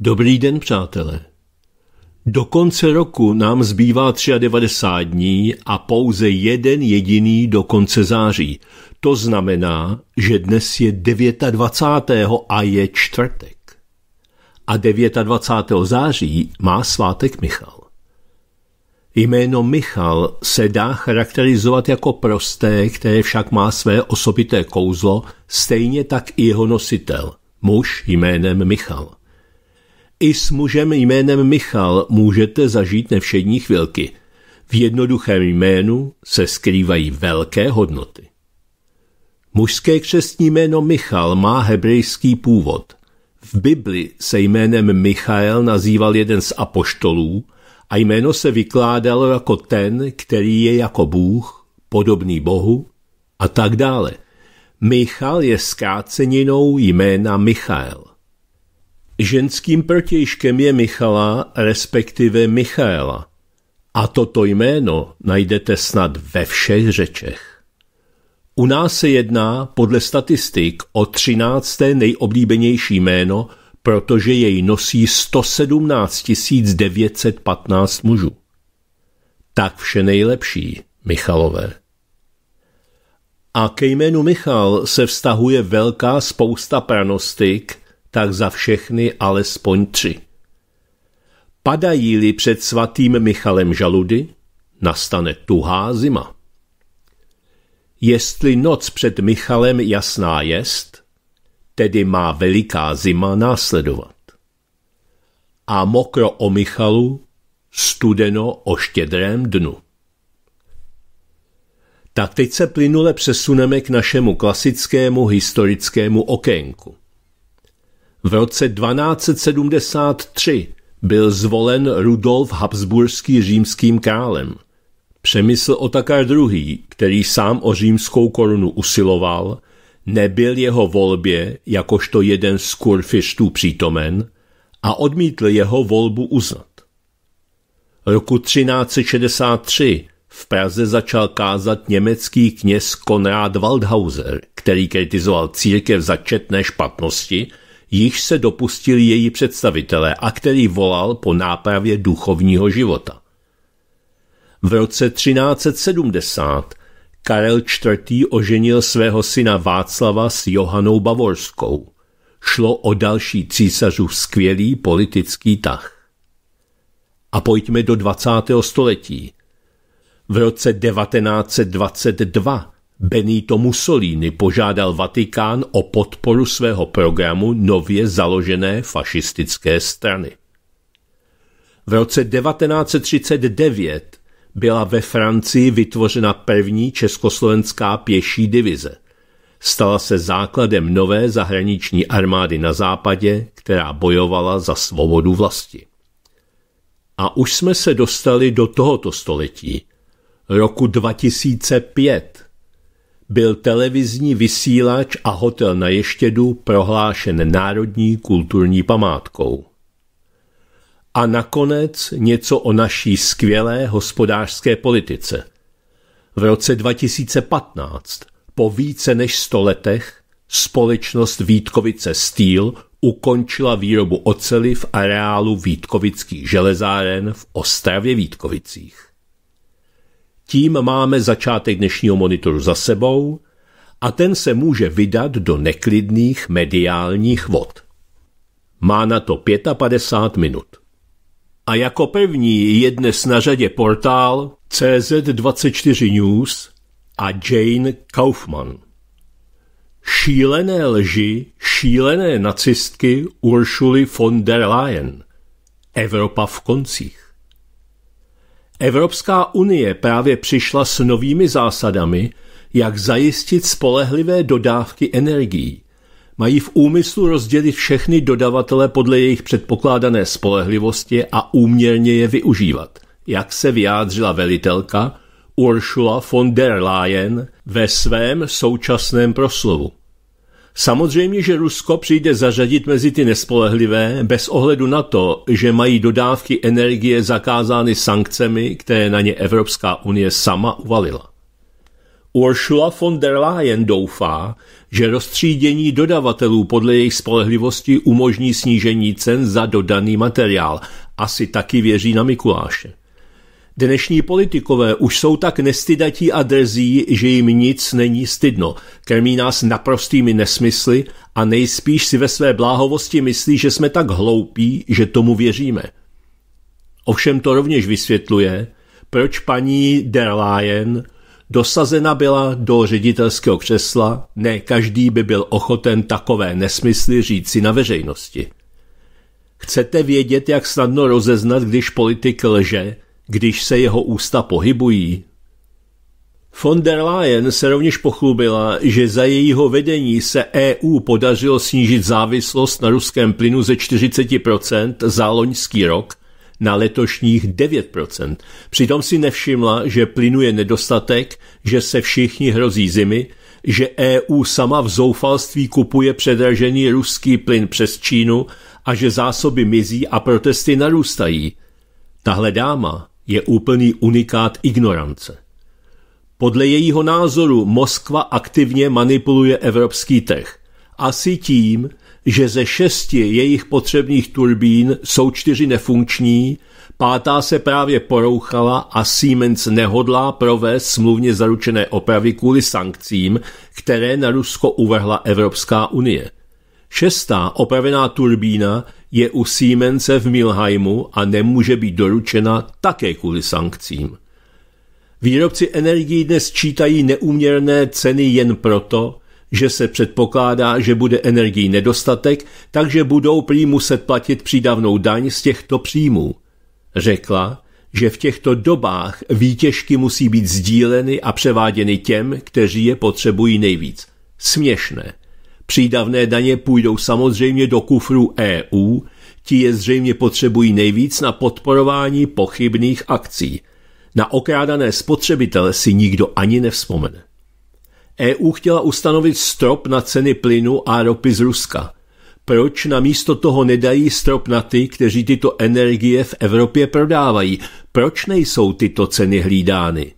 Dobrý den, přátelé. Do konce roku nám zbývá 93 dní a pouze jeden jediný do konce září. To znamená, že dnes je 29. a je čtvrtek. A 29. září má svátek Michal. Jméno Michal se dá charakterizovat jako prosté, které však má své osobité kouzlo, stejně tak i jeho nositel, muž jménem Michal. I s mužem jménem Michal můžete zažít nevšední chvilky. V jednoduchém jménu se skrývají velké hodnoty. Mužské křestní jméno Michal má hebrejský původ. V Bibli se jménem Michael nazýval jeden z apoštolů a jméno se vykládalo jako ten, který je jako Bůh, podobný Bohu a tak dále. Michal je zkráceninou jména Michael. Ženským protějškem je Michala, respektive Michaela. A toto jméno najdete snad ve všech řečech. U nás se jedná podle statistik o 13. nejoblíbenější jméno, protože jej nosí 117 915 mužů. Tak vše nejlepší, Michalové. A ke jménu Michal se vztahuje velká spousta pranostik – tak za všechny alespoň tři. Padají-li před svatým Michalem žaludy, nastane tuhá zima. Jestli noc před Michalem jasná jest, tedy má veliká zima následovat. A mokro o Michalu, studeno o štědrém dnu. Tak teď se plynule přesuneme k našemu klasickému historickému okénku. V roce 1273 byl zvolen Rudolf Habsburský římským králem. Přemysl Otakar II., který sám o římskou korunu usiloval, nebyl jeho volbě jakožto jeden z kurfištů přítomen a odmítl jeho volbu uznat. Roku 1363 v Praze začal kázat německý kněz Konrad Waldhauser, který kritizoval církev za četné špatnosti – již se dopustili její představitelé a který volal po nápravě duchovního života. V roce 1370 Karel IV. oženil svého syna Václava s Johanou Bavorskou. Šlo o další císařův skvělý politický tah. A pojďme do 20. století. V roce 1922 Benito Mussolini požádal Vatikán o podporu svého programu nově založené fašistické strany. V roce 1939 byla ve Francii vytvořena první československá pěší divize. Stala se základem nové zahraniční armády na západě, která bojovala za svobodu vlasti. A už jsme se dostali do tohoto století, roku 2005, byl televizní vysílač a hotel na Ještědu prohlášen národní kulturní památkou. A nakonec něco o naší skvělé hospodářské politice. V roce 2015, po více než 100 letech, společnost Vítkovice Steel ukončila výrobu oceli v areálu Vítkovických železáren v Ostravě Vítkovicích. Tím máme začátek dnešního monitoru za sebou a ten se může vydat do neklidných mediálních vod. Má na to 55 minut. A jako první je dnes na řadě portál CZ24 News a Jane Kaufman. Šílené lži šílené nacistky Uršuly von der Leyen. Evropa v koncích. Evropská unie právě přišla s novými zásadami, jak zajistit spolehlivé dodávky energií. Mají v úmyslu rozdělit všechny dodavatele podle jejich předpokládané spolehlivosti a úměrně je využívat, jak se vyjádřila velitelka Ursula von der Leyen ve svém současném proslovu. Samozřejmě, že Rusko přijde zařadit mezi ty nespolehlivé bez ohledu na to, že mají dodávky energie zakázány sankcemi, které na ně Evropská unie sama uvalila. Ursula von der Leyen doufá, že rozstřídění dodavatelů podle jejich spolehlivosti umožní snížení cen za dodaný materiál. Asi taky věří na Mikuláše. Dnešní politikové už jsou tak nestydatí a drzí, že jim nic není stydno. Krmí nás naprostými nesmysly a nejspíš si ve své bláhovosti myslí, že jsme tak hloupí, že tomu věříme. Ovšem to rovněž vysvětluje, proč paní der Leyen dosazena byla do ředitelského křesla, ne každý by byl ochoten takové nesmysly říci na veřejnosti. Chcete vědět, jak snadno rozeznat, když politik lže, když se jeho ústa pohybují. Von der Leyen se rovněž pochlubila, že za jejího vedení se EU podařilo snížit závislost na ruském plynu ze 40% za loňský rok na letošních 9%. Přitom si nevšimla, že plynu je nedostatek, že se všichni hrozí zimy, že EU sama v zoufalství kupuje předražený ruský plyn přes Čínu a že zásoby mizí a protesty narůstají. Tahle dáma, je úplný unikát ignorance. Podle jejího názoru Moskva aktivně manipuluje evropský trh. Asi tím, že ze šesti jejich potřebných turbín jsou čtyři nefunkční, pátá se právě porouchala a Siemens nehodlá provést smluvně zaručené opravy kvůli sankcím, které na Rusko uvrhla Evropská unie. Šestá opravená turbína je u Siemense v Milheimu a nemůže být doručena také kvůli sankcím. Výrobci energií dnes čítají neuměrné ceny jen proto, že se předpokládá, že bude energií nedostatek, takže budou prý muset platit přídavnou daň z těchto příjmů. Řekla, že v těchto dobách výtěžky musí být sdíleny a převáděny těm, kteří je potřebují nejvíc. Směšné. Přídavné daně půjdou samozřejmě do kufru EU, ti je zřejmě potřebují nejvíc na podporování pochybných akcí. Na okrádané spotřebitele si nikdo ani nevzpomene. EU chtěla ustanovit strop na ceny plynu a ropy z Ruska. Proč namísto toho nedají strop na ty, kteří tyto energie v Evropě prodávají? Proč nejsou tyto ceny hlídány?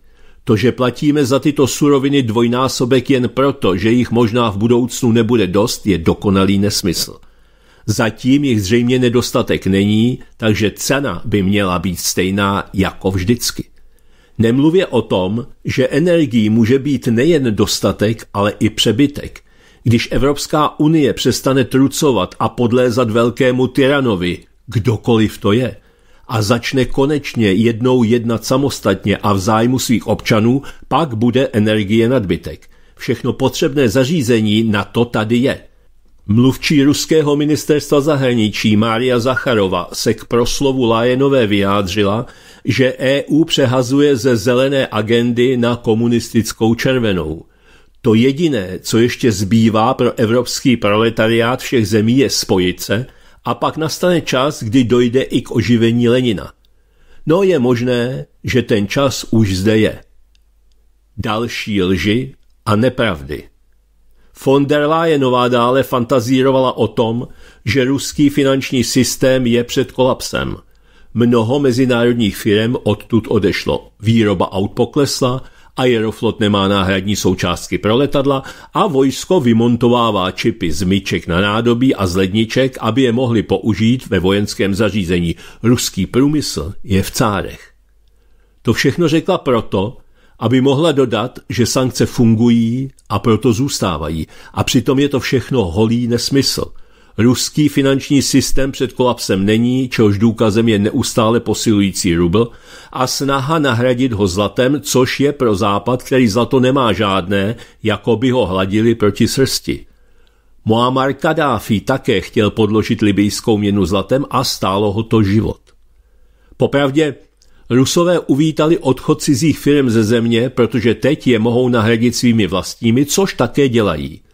To, že platíme za tyto suroviny dvojnásobek jen proto, že jich možná v budoucnu nebude dost, je dokonalý nesmysl. Zatím jich zřejmě nedostatek není, takže cena by měla být stejná jako vždycky. Nemluvě o tom, že energií může být nejen dostatek, ale i přebytek. Když Evropská unie přestane trucovat a podlézat velkému tyranovi, kdokoliv to je – a začne konečně jednou jednat samostatně a v zájmu svých občanů, pak bude energie nadbytek. Všechno potřebné zařízení na to tady je. Mluvčí ruského ministerstva zahraničí Mária Zacharova se k proslovu Lajenové vyjádřila, že EU přehazuje ze zelené agendy na komunistickou červenou. To jediné, co ještě zbývá pro evropský proletariát všech zemí, je spojit se – a pak nastane čas, kdy dojde i k oživení Lenina. No je možné, že ten čas už zde je. Další lži a nepravdy. Von der Leyenová dále fantazírovala o tom, že ruský finanční systém je před kolapsem. Mnoho mezinárodních firm odtud odešlo. Výroba aut poklesla, Aeroflot nemá náhradní součástky pro letadla a vojsko vymontovává čipy z myček na nádobí a z ledniček, aby je mohli použít ve vojenském zařízení. Ruský průmysl je v cárech. To všechno řekla proto, aby mohla dodat, že sankce fungují a proto zůstávají. A přitom je to všechno holý nesmysl. Ruský finanční systém před kolapsem není, čehož důkazem je neustále posilující rubl a snaha nahradit ho zlatem, což je pro západ, který zlato nemá žádné, jako by ho hladili proti srsti. Muammar Kadáfi také chtěl podložit libijskou měnu zlatem a stálo ho to život. Popravdě, Rusové uvítali odchod cizích firm ze země, protože teď je mohou nahradit svými vlastními, což také dělají –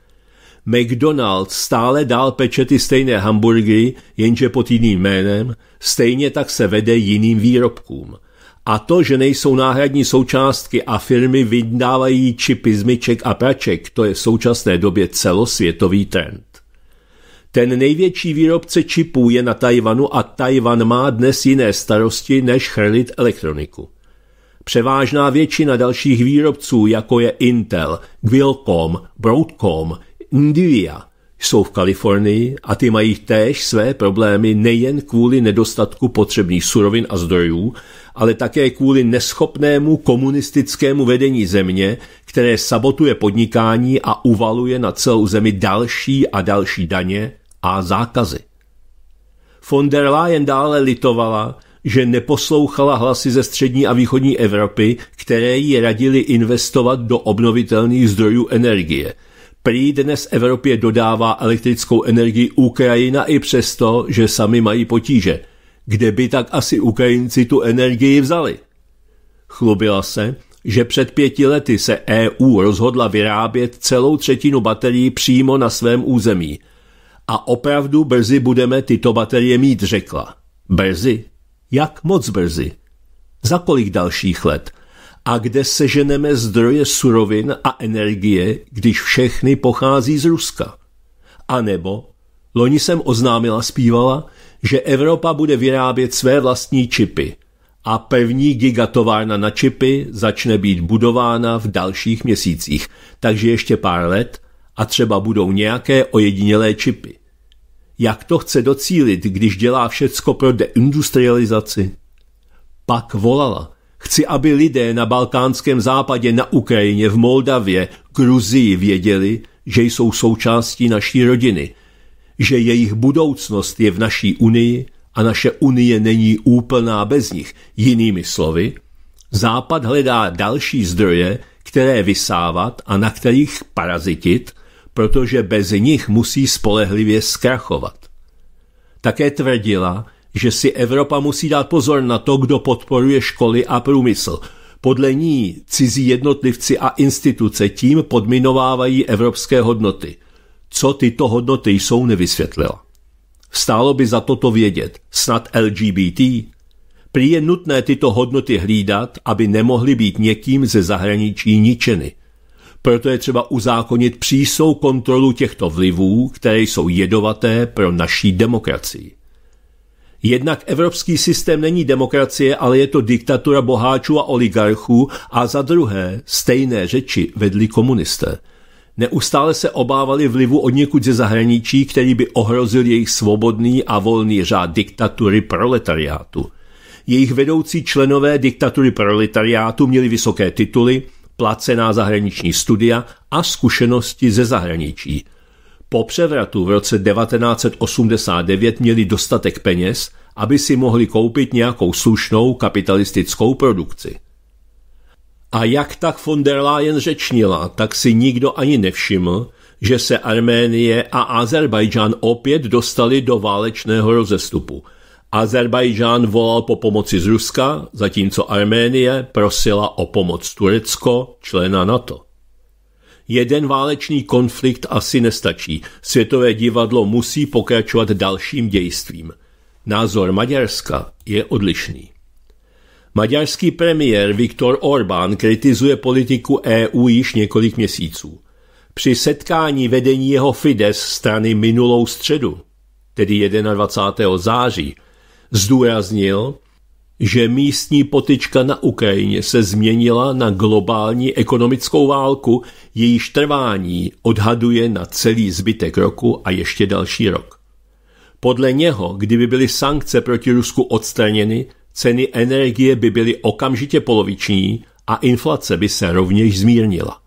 McDonald's stále dál peče ty stejné hamburgery, jenže pod jiným jménem, stejně tak se vede jiným výrobkům. A to, že nejsou náhradní součástky a firmy vydávají čipy z myček a praček, to je v současné době celosvětový trend. Ten největší výrobce čipů je na Tajvanu a Tajvan má dnes jiné starosti než chrlit elektroniku. Převážná většina dalších výrobců, jako je Intel, Qualcomm, Broadcom, Indivia jsou v Kalifornii a ty mají též své problémy nejen kvůli nedostatku potřebných surovin a zdrojů, ale také kvůli neschopnému komunistickému vedení země, které sabotuje podnikání a uvaluje na celou zemi další a další daně a zákazy. Von der Leyen dále litovala, že neposlouchala hlasy ze střední a východní Evropy, které ji radili investovat do obnovitelných zdrojů energie – Prý dnes Evropě dodává elektrickou energii Ukrajina i přesto, že sami mají potíže. Kde by tak asi Ukrajinci tu energii vzali? Chlubila se, že před pěti lety se EU rozhodla vyrábět celou třetinu baterií přímo na svém území. A opravdu brzy budeme tyto baterie mít, řekla. Brzy? Jak moc brzy? Za kolik dalších let? a kde seženeme zdroje surovin a energie, když všechny pochází z Ruska. A nebo, loni jsem oznámila zpívala, že Evropa bude vyrábět své vlastní čipy a pevní gigatovárna na čipy začne být budována v dalších měsících, takže ještě pár let a třeba budou nějaké ojedinělé čipy. Jak to chce docílit, když dělá všecko pro deindustrializaci? Pak volala – Chci, aby lidé na Balkánském západě, na Ukrajině, v Moldavě, Gruzii věděli, že jsou součástí naší rodiny, že jejich budoucnost je v naší unii a naše unie není úplná bez nich. Jinými slovy, Západ hledá další zdroje, které vysávat a na kterých parazitit, protože bez nich musí spolehlivě zkrachovat. Také tvrdila, že si Evropa musí dát pozor na to, kdo podporuje školy a průmysl. Podle ní cizí jednotlivci a instituce tím podminovávají evropské hodnoty. Co tyto hodnoty jsou, nevysvětlila. Stálo by za to to vědět, snad LGBT. Prý je nutné tyto hodnoty hlídat, aby nemohly být někým ze zahraničí ničeny. Proto je třeba uzákonit přísou kontrolu těchto vlivů, které jsou jedovaté pro naší demokracii. Jednak evropský systém není demokracie, ale je to diktatura boháčů a oligarchů a za druhé stejné řeči vedli komunisté. Neustále se obávali vlivu od někud ze zahraničí, který by ohrozil jejich svobodný a volný řád diktatury proletariátu. Jejich vedoucí členové diktatury proletariátu měli vysoké tituly, placená zahraniční studia a zkušenosti ze zahraničí – po převratu v roce 1989 měli dostatek peněz, aby si mohli koupit nějakou slušnou kapitalistickou produkci. A jak tak von der Leyen řečnila, tak si nikdo ani nevšiml, že se Arménie a Azerbajdžán opět dostali do válečného rozestupu. Azerbajdžán volal po pomoci z Ruska, zatímco Arménie prosila o pomoc Turecko, člena NATO. Jeden válečný konflikt asi nestačí. Světové divadlo musí pokračovat dalším dějstvím. Názor Maďarska je odlišný. Maďarský premiér Viktor Orbán kritizuje politiku EU již několik měsíců. Při setkání vedení jeho Fides strany minulou středu, tedy 21. září, zdůraznil, že místní potyčka na Ukrajině se změnila na globální ekonomickou válku, jejíž trvání odhaduje na celý zbytek roku a ještě další rok. Podle něho, kdyby byly sankce proti Rusku odstraněny, ceny energie by byly okamžitě poloviční a inflace by se rovněž zmírnila.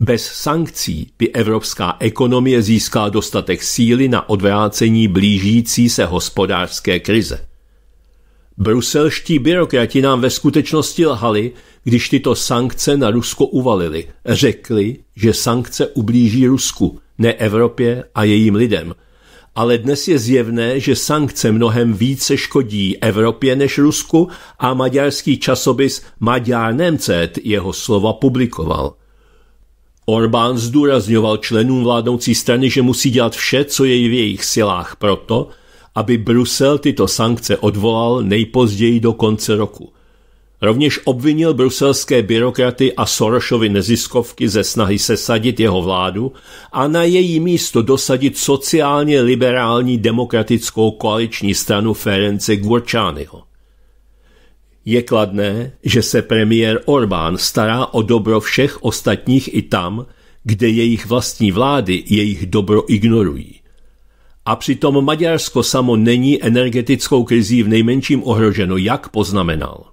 Bez sankcí by evropská ekonomie získala dostatek síly na odvrácení blížící se hospodářské krize. Bruselští byrokrati nám ve skutečnosti lhali, když tyto sankce na Rusko uvalili. Řekli, že sankce ublíží Rusku, ne Evropě a jejím lidem. Ale dnes je zjevné, že sankce mnohem více škodí Evropě než Rusku a maďarský časopis Maďar Nemcet jeho slova publikoval. Orbán zdůrazňoval členům vládnoucí strany, že musí dělat vše, co je v jejich silách proto, aby Brusel tyto sankce odvolal nejpozději do konce roku. Rovněž obvinil bruselské byrokraty a Sorošovi neziskovky ze snahy sesadit jeho vládu a na její místo dosadit sociálně liberální demokratickou koaliční stranu Ference Gurčányho. Je kladné, že se premiér Orbán stará o dobro všech ostatních i tam, kde jejich vlastní vlády jejich dobro ignorují. A přitom Maďarsko samo není energetickou krizí v nejmenším ohroženo, jak poznamenal.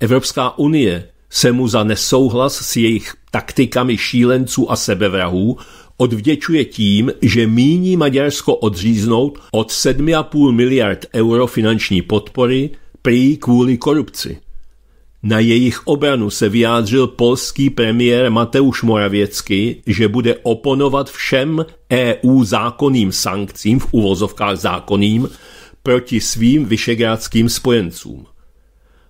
Evropská unie se mu za nesouhlas s jejich taktikami šílenců a sebevrahů odvděčuje tím, že míní Maďarsko odříznout od 7,5 miliard euro finanční podpory prý kvůli korupci. Na jejich obranu se vyjádřil polský premiér Mateusz Moravěcky, že bude oponovat všem EU zákonným sankcím, v uvozovkách zákonným, proti svým vyšegrádským spojencům.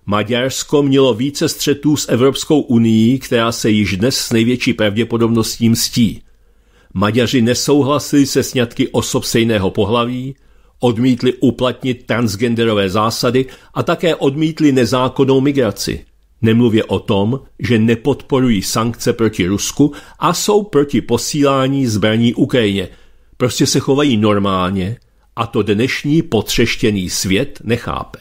Maďarsko mělo více střetů s Evropskou unii, která se již dnes s největší pravděpodobností mstí. Maďaři nesouhlasili se sňatky osob sejného pohlaví, odmítli uplatnit transgenderové zásady a také odmítli nezákonnou migraci. Nemluvě o tom, že nepodporují sankce proti Rusku a jsou proti posílání zbraní Ukrajině. Prostě se chovají normálně a to dnešní potřeštěný svět nechápe.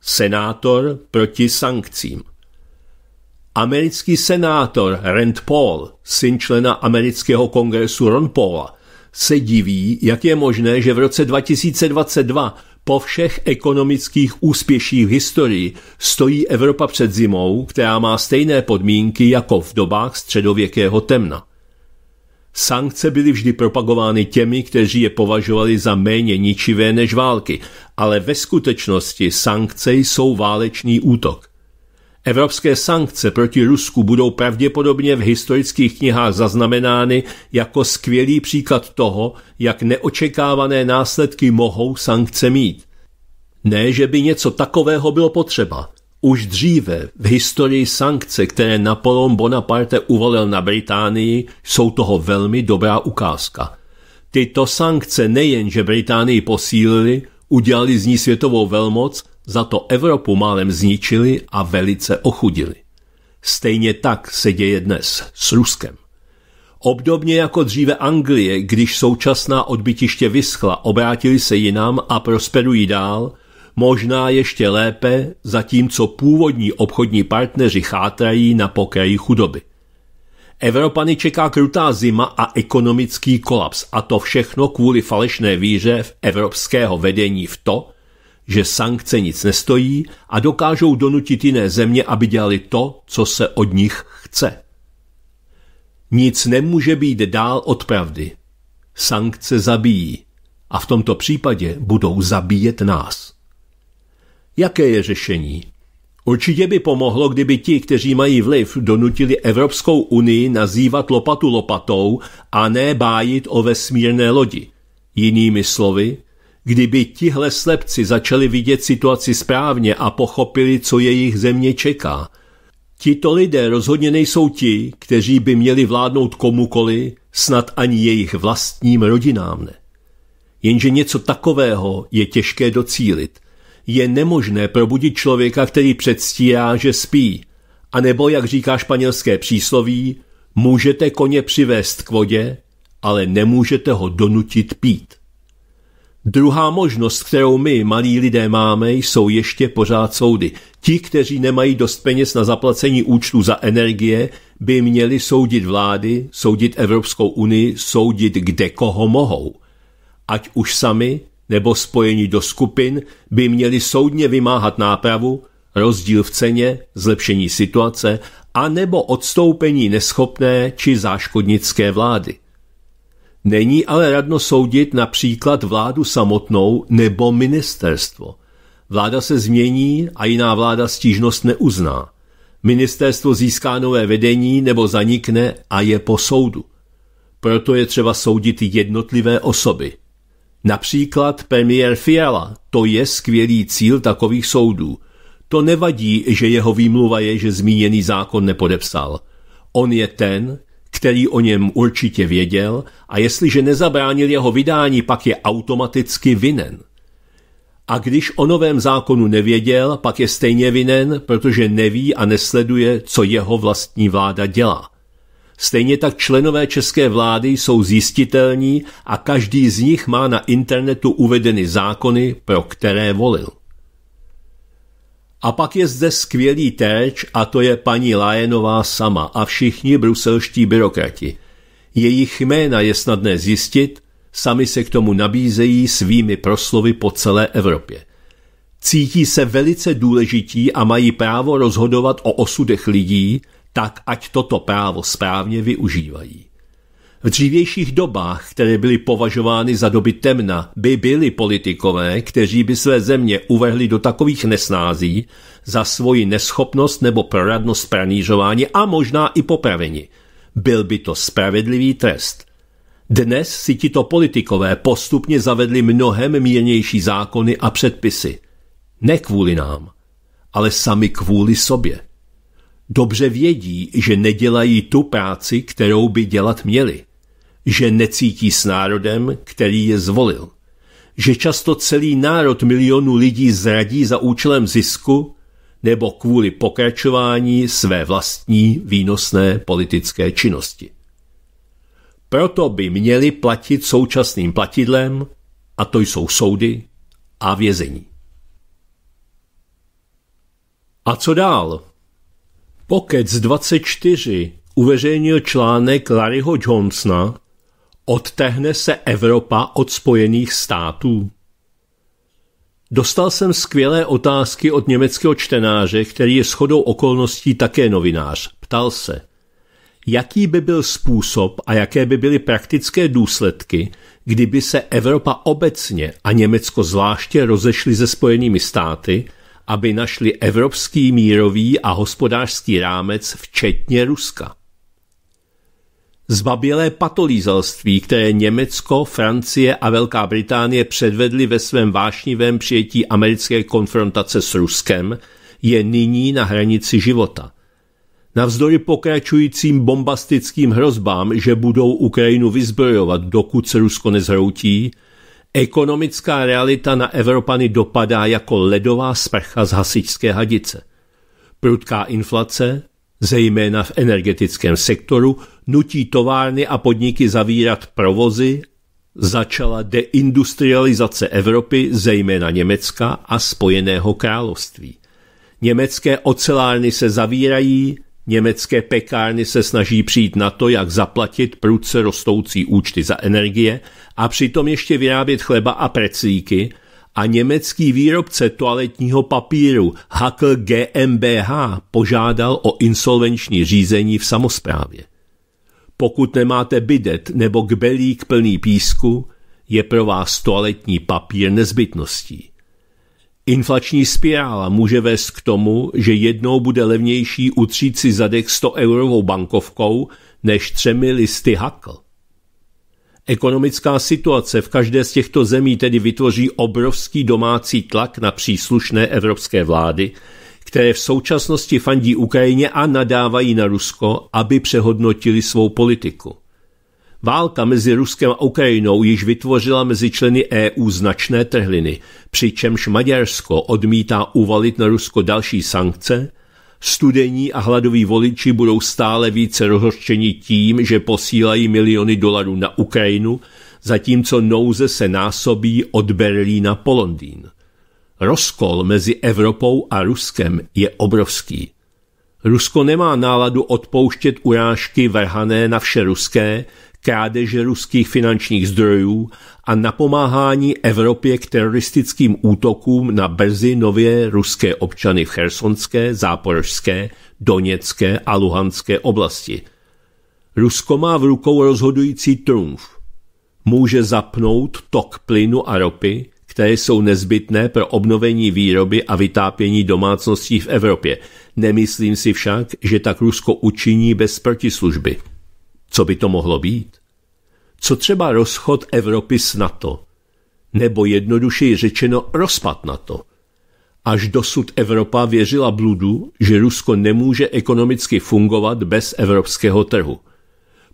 Senátor proti sankcím Americký senátor Rand Paul, syn člena amerického kongresu Ron Paula, se diví, jak je možné, že v roce 2022 po všech ekonomických úspěších v historii stojí Evropa před zimou, která má stejné podmínky jako v dobách středověkého temna. Sankce byly vždy propagovány těmi, kteří je považovali za méně ničivé než války, ale ve skutečnosti sankce jsou válečný útok – Evropské sankce proti Rusku budou pravděpodobně v historických knihách zaznamenány jako skvělý příklad toho, jak neočekávané následky mohou sankce mít. Ne, že by něco takového bylo potřeba. Už dříve v historii sankce, které Napoleon Bonaparte uvolil na Británii, jsou toho velmi dobrá ukázka. Tyto sankce nejenže Británii posílily, udělali z ní světovou velmoc, za to Evropu málem zničili a velice ochudili. Stejně tak se děje dnes s Ruskem. Obdobně jako dříve Anglie, když současná odbytiště vyschla, obrátili se jinam a prosperují dál, možná ještě lépe, zatímco původní obchodní partneři chátrají na pokraji chudoby. Evropany čeká krutá zima a ekonomický kolaps a to všechno kvůli falešné víře v evropského vedení v to, že sankce nic nestojí a dokážou donutit jiné země, aby dělali to, co se od nich chce. Nic nemůže být dál od pravdy. Sankce zabíjí a v tomto případě budou zabíjet nás. Jaké je řešení? Určitě by pomohlo, kdyby ti, kteří mají vliv, donutili Evropskou unii nazývat lopatu lopatou a ne bájit o vesmírné lodi. Jinými slovy, Kdyby tihle slepci začali vidět situaci správně a pochopili, co jejich země čeká, tito lidé rozhodně nejsou ti, kteří by měli vládnout komukoli, snad ani jejich vlastním rodinám ne. Jenže něco takového je těžké docílit. Je nemožné probudit člověka, který předstírá, že spí. A nebo, jak říká španělské přísloví, můžete koně přivést k vodě, ale nemůžete ho donutit pít. Druhá možnost, kterou my, malí lidé, máme, jsou ještě pořád soudy. Ti, kteří nemají dost peněz na zaplacení účtu za energie, by měli soudit vlády, soudit Evropskou unii, soudit kde koho mohou. Ať už sami, nebo spojení do skupin, by měli soudně vymáhat nápravu, rozdíl v ceně, zlepšení situace, anebo odstoupení neschopné či záškodnické vlády. Není ale radno soudit například vládu samotnou nebo ministerstvo. Vláda se změní a jiná vláda stížnost neuzná. Ministerstvo získá nové vedení nebo zanikne a je po soudu. Proto je třeba soudit jednotlivé osoby. Například premiér Fiala, to je skvělý cíl takových soudů. To nevadí, že jeho výmluva je, že zmíněný zákon nepodepsal. On je ten, který o něm určitě věděl a jestliže nezabránil jeho vydání, pak je automaticky vinen. A když o novém zákonu nevěděl, pak je stejně vinen, protože neví a nesleduje, co jeho vlastní vláda dělá. Stejně tak členové české vlády jsou zjistitelní a každý z nich má na internetu uvedeny zákony, pro které volil. A pak je zde skvělý terč a to je paní Lajenová sama a všichni bruselští byrokrati. Jejich jména je snadné zjistit, sami se k tomu nabízejí svými proslovy po celé Evropě. Cítí se velice důležití a mají právo rozhodovat o osudech lidí, tak ať toto právo správně využívají. V dřívějších dobách, které byly považovány za doby temna, by byli politikové, kteří by své země uvehli do takových nesnází za svoji neschopnost nebo proradnost pranířování a možná i popraveni. Byl by to spravedlivý trest. Dnes si tito politikové postupně zavedli mnohem mírnější zákony a předpisy. Ne kvůli nám, ale sami kvůli sobě. Dobře vědí, že nedělají tu práci, kterou by dělat měli že necítí s národem, který je zvolil, že často celý národ milionů lidí zradí za účelem zisku nebo kvůli pokračování své vlastní výnosné politické činnosti. Proto by měli platit současným platidlem, a to jsou soudy a vězení. A co dál? Pokec 24 uveřejnil článek Larryho Johnsona, Odtehne se Evropa od Spojených států? Dostal jsem skvělé otázky od německého čtenáře, který je shodou okolností také novinář. Ptal se, jaký by byl způsob a jaké by byly praktické důsledky, kdyby se Evropa obecně a Německo zvláště rozešly se Spojenými státy, aby našli evropský mírový a hospodářský rámec včetně Ruska. Zbabělé patolízalství, které Německo, Francie a Velká Británie předvedly ve svém vášnivém přijetí americké konfrontace s Ruskem, je nyní na hranici života. Navzdory pokračujícím bombastickým hrozbám, že budou Ukrajinu vyzbrojovat, dokud se Rusko nezhroutí, ekonomická realita na Evropany dopadá jako ledová sprcha z hasičské hadice. Prudká inflace, zejména v energetickém sektoru, nutí továrny a podniky zavírat provozy, začala deindustrializace Evropy, zejména Německa a Spojeného království. Německé ocelárny se zavírají, Německé pekárny se snaží přijít na to, jak zaplatit prudce rostoucí účty za energie a přitom ještě vyrábět chleba a preclíky, a německý výrobce toaletního papíru Hackl GmbH požádal o insolvenční řízení v samozprávě. Pokud nemáte bidet nebo kbelík plný písku, je pro vás toaletní papír nezbytností. Inflační spirála může vést k tomu, že jednou bude levnější utřít si zadek 100 eurovou bankovkou než třemi listy Hackl. Ekonomická situace v každé z těchto zemí tedy vytvoří obrovský domácí tlak na příslušné evropské vlády, které v současnosti fandí Ukrajině a nadávají na Rusko, aby přehodnotili svou politiku. Válka mezi Ruskem a Ukrajinou již vytvořila mezi členy EU značné trhliny, přičemž Maďarsko odmítá uvalit na Rusko další sankce, Studení a hladoví voliči budou stále více rozhořčeni tím, že posílají miliony dolarů na Ukrajinu, zatímco nouze se násobí od Berlína po Londýn. Rozkol mezi Evropou a Ruskem je obrovský. Rusko nemá náladu odpouštět urážky vrhané na vše ruské, krádeže ruských finančních zdrojů a napomáhání Evropě k teroristickým útokům na brzy nově ruské občany v Chersonské, Záporožské, Doněcké a Luhanské oblasti. Rusko má v rukou rozhodující trumf. Může zapnout tok plynu a ropy, které jsou nezbytné pro obnovení výroby a vytápění domácností v Evropě. Nemyslím si však, že tak Rusko učiní bez protislužby. Co by to mohlo být? Co třeba rozchod Evropy s NATO? Nebo jednodušeji řečeno rozpad NATO? Až dosud Evropa věřila bludu, že Rusko nemůže ekonomicky fungovat bez evropského trhu.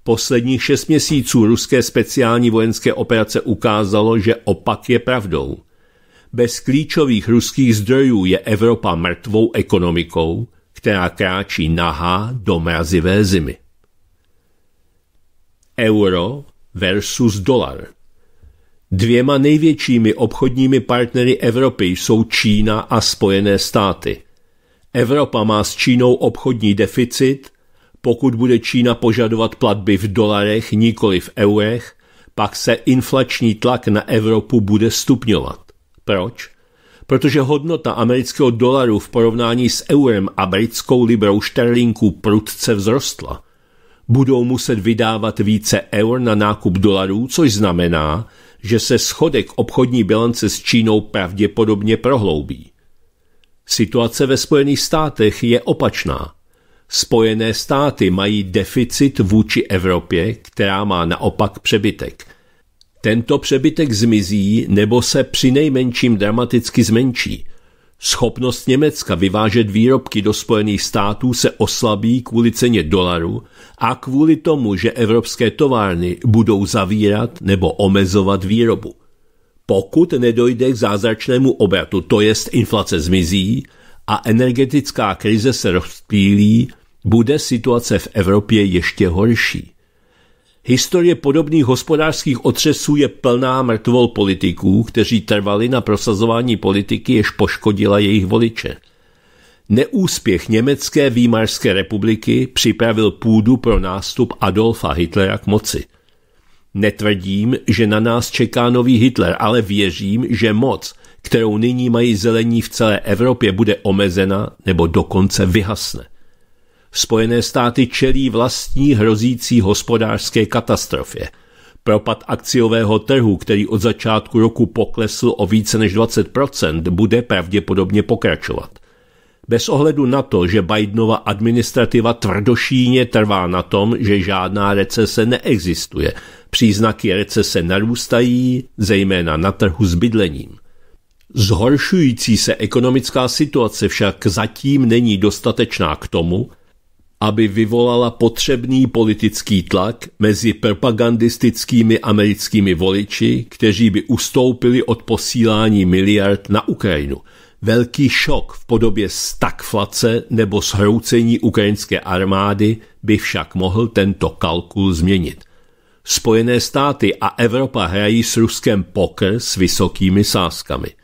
Posledních šest měsíců ruské speciální vojenské operace ukázalo, že opak je pravdou. Bez klíčových ruských zdrojů je Evropa mrtvou ekonomikou, která kráčí nahá do mrazivé zimy euro versus dolar. Dvěma největšími obchodními partnery Evropy jsou Čína a Spojené státy. Evropa má s Čínou obchodní deficit, pokud bude Čína požadovat platby v dolarech, nikoli v eurech, pak se inflační tlak na Evropu bude stupňovat. Proč? Protože hodnota amerického dolaru v porovnání s eurem a britskou librou šterlinku prudce vzrostla – budou muset vydávat více eur na nákup dolarů, což znamená, že se schodek obchodní bilance s Čínou pravděpodobně prohloubí. Situace ve Spojených státech je opačná. Spojené státy mají deficit vůči Evropě, která má naopak přebytek. Tento přebytek zmizí nebo se přinejmenším dramaticky zmenší – Schopnost Německa vyvážet výrobky do Spojených států se oslabí kvůli ceně dolaru a kvůli tomu, že evropské továrny budou zavírat nebo omezovat výrobu. Pokud nedojde k zázračnému obratu, to jest inflace zmizí a energetická krize se rozpílí, bude situace v Evropě ještě horší. Historie podobných hospodářských otřesů je plná mrtvol politiků, kteří trvali na prosazování politiky, jež poškodila jejich voliče. Neúspěch Německé výmarské republiky připravil půdu pro nástup Adolfa Hitlera k moci. Netvrdím, že na nás čeká nový Hitler, ale věřím, že moc, kterou nyní mají zelení v celé Evropě, bude omezena nebo dokonce vyhasne. Spojené státy čelí vlastní hrozící hospodářské katastrofě. Propad akciového trhu, který od začátku roku poklesl o více než 20%, bude pravděpodobně pokračovat. Bez ohledu na to, že Bidenova administrativa tvrdošíně trvá na tom, že žádná recese neexistuje, příznaky recese narůstají, zejména na trhu s bydlením. Zhoršující se ekonomická situace však zatím není dostatečná k tomu, aby vyvolala potřebný politický tlak mezi propagandistickými americkými voliči, kteří by ustoupili od posílání miliard na Ukrajinu. Velký šok v podobě stagflace nebo zhroucení ukrajinské armády by však mohl tento kalkul změnit. Spojené státy a Evropa hrají s Ruskem poker s vysokými sázkami –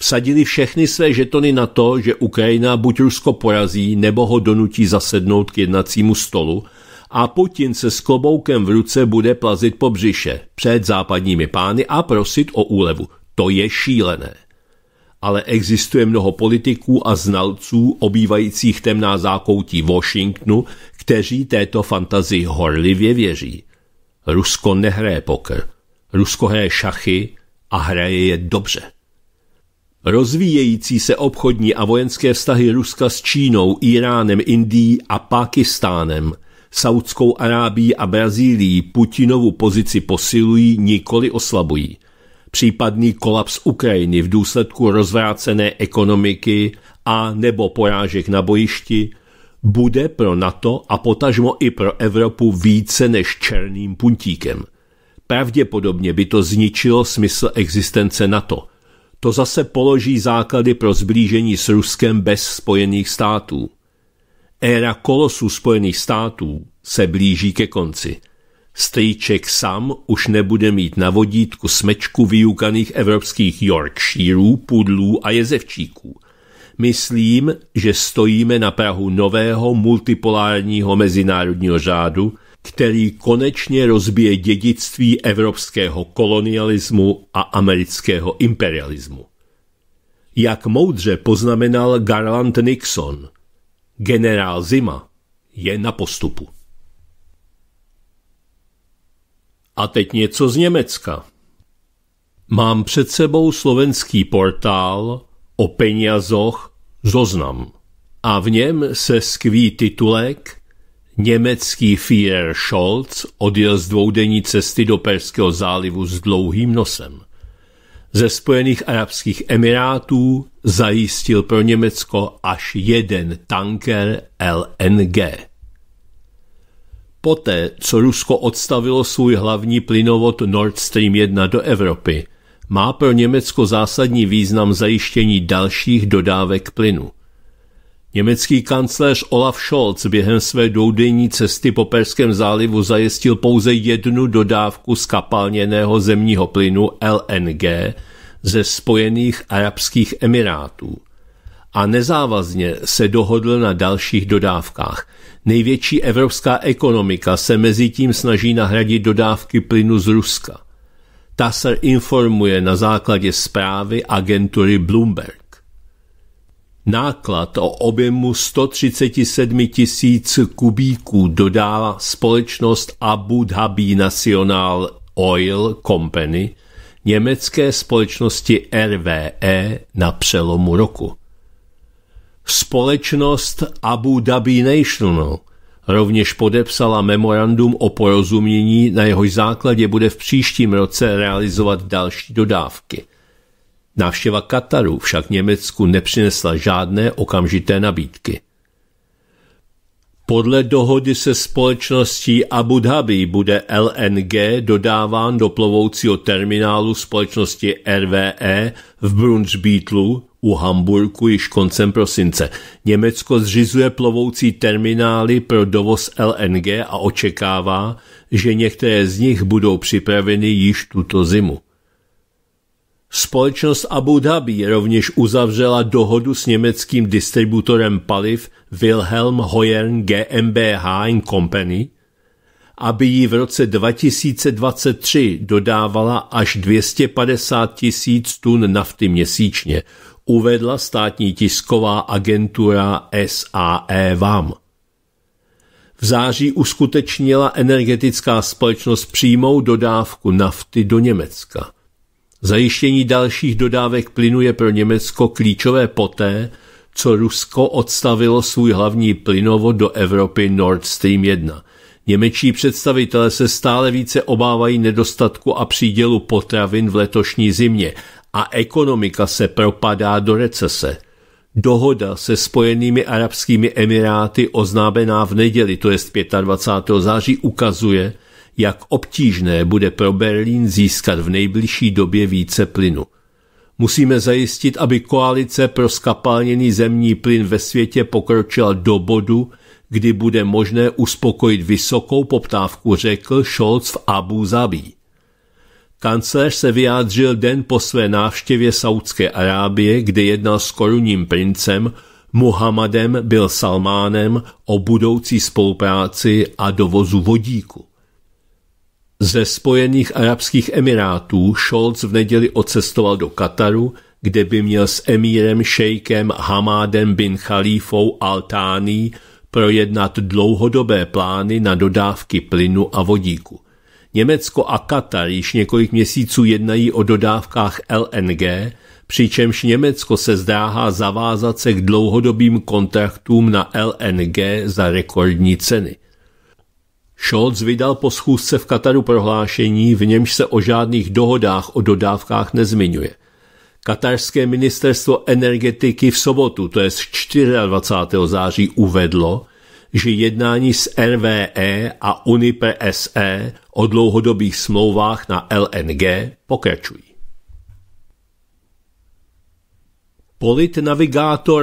vsadili všechny své žetony na to, že Ukrajina buď Rusko porazí, nebo ho donutí zasednout k jednacímu stolu a Putin se s kloboukem v ruce bude plazit po břiše před západními pány a prosit o úlevu. To je šílené. Ale existuje mnoho politiků a znalců obývajících temná zákoutí Washingtonu, kteří této fantazii horlivě věří. Rusko nehraje poker. Rusko hraje šachy a hraje je dobře. Rozvíjející se obchodní a vojenské vztahy Ruska s Čínou, Iránem, Indií a Pákistánem, Saudskou Arábií a Brazílií Putinovu pozici posilují, nikoli oslabují. Případný kolaps Ukrajiny v důsledku rozvrácené ekonomiky a nebo porážek na bojišti bude pro NATO a potažmo i pro Evropu více než černým puntíkem. Pravděpodobně by to zničilo smysl existence NATO – to zase položí základy pro zblížení s Ruskem bez Spojených států. Éra kolosu Spojených států se blíží ke konci. Strýček sam už nebude mít na vodítku smečku vyukaných evropských Yorkshireů, pudlů a jezevčíků. Myslím, že stojíme na Prahu nového multipolárního mezinárodního řádu, který konečně rozbije dědictví evropského kolonialismu a amerického imperialismu. Jak moudře poznamenal Garland Nixon, generál Zima je na postupu. A teď něco z Německa. Mám před sebou slovenský portál o penězoch Zoznam a v něm se skví titulek Německý Fier Scholz odjel z dvoudenní cesty do Perského zálivu s dlouhým nosem. Ze Spojených Arabských Emirátů zajistil pro Německo až jeden tanker LNG. Poté, co Rusko odstavilo svůj hlavní plynovod Nord Stream 1 do Evropy, má pro Německo zásadní význam zajištění dalších dodávek plynu. Německý kancléř Olaf Scholz během své doudenní cesty po Perském zálivu zajistil pouze jednu dodávku skapalněného zemního plynu LNG ze Spojených Arabských Emirátů a nezávazně se dohodl na dalších dodávkách. Největší evropská ekonomika se mezi tím snaží nahradit dodávky plynu z Ruska. TASR informuje na základě zprávy agentury Bloomberg. Náklad o objemu 137 tisíc kubíků dodala společnost Abu Dhabi National Oil Company německé společnosti RWE na přelomu roku. Společnost Abu Dhabi National rovněž podepsala memorandum o porozumění, na jehož základě bude v příštím roce realizovat další dodávky – Návštěva Kataru však Německu nepřinesla žádné okamžité nabídky. Podle dohody se společností Abu Dhabi bude LNG dodáván do plovoucího terminálu společnosti RWE v e Brunsbítlu u Hamburku již koncem prosince. Německo zřizuje plovoucí terminály pro dovoz LNG a očekává, že některé z nich budou připraveny již tuto zimu. Společnost Abu Dhabi rovněž uzavřela dohodu s německým distributorem paliv Wilhelm Hoyern GmbH Company, aby jí v roce 2023 dodávala až 250 tisíc tun nafty měsíčně, uvedla státní tisková agentura SAE VAM. V září uskutečnila energetická společnost přímou dodávku nafty do Německa. Zajištění dalších dodávek plynu je pro Německo klíčové poté, co Rusko odstavilo svůj hlavní plynovod do Evropy Nord Stream 1. Němečí představitelé se stále více obávají nedostatku a přídělu potravin v letošní zimě a ekonomika se propadá do recese. Dohoda se Spojenými arabskými emiráty oznámená v neděli, to jest 25. září, ukazuje, jak obtížné bude pro Berlín získat v nejbližší době více plynu. Musíme zajistit, aby koalice pro skapalněný zemní plyn ve světě pokročila do bodu, kdy bude možné uspokojit vysokou poptávku, řekl Scholz v Abu Zabí. Kancléř se vyjádřil den po své návštěvě Saudské Arábie, kde jednal s korunním princem Muhammadem byl Salmánem o budoucí spolupráci a dovozu vodíku. Ze Spojených Arabských Emirátů Scholz v neděli odcestoval do Kataru, kde by měl s emírem šejkem Hamádem bin Khalifou Altání projednat dlouhodobé plány na dodávky plynu a vodíku. Německo a Katar již několik měsíců jednají o dodávkách LNG, přičemž Německo se zdráhá zavázat se k dlouhodobým kontraktům na LNG za rekordní ceny – Scholz vydal po schůzce v Kataru prohlášení, v němž se o žádných dohodách o dodávkách nezmiňuje. Katarské ministerstvo energetiky v sobotu, to je z 24. září, uvedlo, že jednání s RVE a Uniper SE o dlouhodobých smlouvách na LNG pokračují.